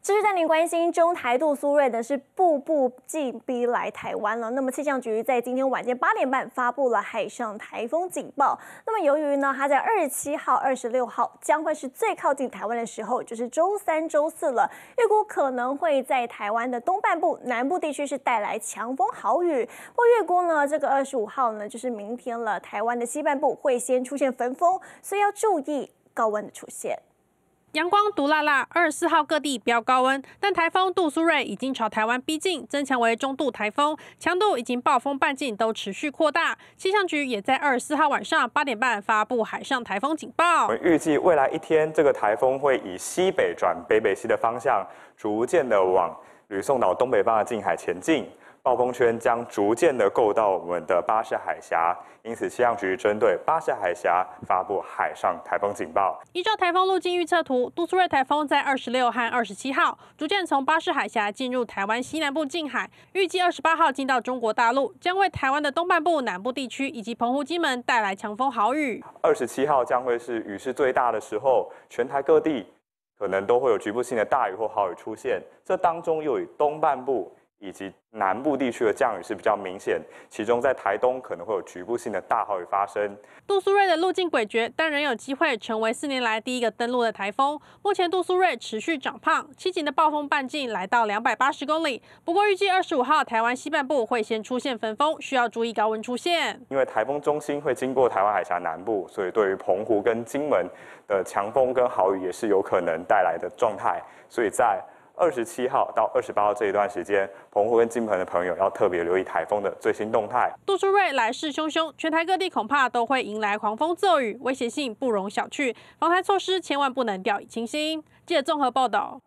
其是带您关心中台度苏瑞的是步步进逼来台湾了。那么气象局在今天晚间八点半发布了海上台风警报。那么由于呢，它在二十七号、二十六号将会是最靠近台湾的时候，就是周三、周四了，预估可能会在台湾的东半部、南部地区是带来强风豪雨。不过，预估呢这个二十五号呢，就是明天了，台湾的西半部会先出现焚风，所以要注意高温的出现。阳光毒辣辣，二十四号各地飙高温，但台风杜苏芮已经朝台湾逼近，增强为中度台风，强度已及暴风半径都持续扩大。气象局也在二十四号晚上八点半发布海上台风警报，预计未来一天这个台风会以西北转北北西的方向，逐渐的往。吕宋岛东北方的近海前进，暴风圈将逐渐的够到我们的巴士海峡，因此气象局针对巴士海峡发布海上台风警报。依照台风路径预测图，杜苏芮台风在二十六和二十七号逐渐从巴士海峡进入台湾西南部近海，预计二十八号进到中国大陆，将为台湾的东半部、南部地区以及澎湖、金门带来强风豪雨。二十七号将会是雨势最大的时候，全台各地。可能都会有局部性的大雨或豪雨出现，这当中又以东半部。以及南部地区的降雨是比较明显，其中在台东可能会有局部性的大豪雨发生。杜苏芮的路径诡谲，但仍有机会成为四年来第一个登陆的台风。目前杜苏芮持续长胖，七级的暴风半径来到两百八十公里。不过预计二十五号台湾西半部会先出现焚风，需要注意高温出现。因为台风中心会经过台湾海峡南部，所以对于澎湖跟金门的强风跟豪雨也是有可能带来的状态。所以在二十七号到二十八号这一段时间，澎湖跟金盆的朋友要特别留意台风的最新动态。杜苏瑞来势汹汹，全台各地恐怕都会迎来狂风骤雨，威胁性不容小觑，防台措施千万不能掉以轻心。记者综合报道。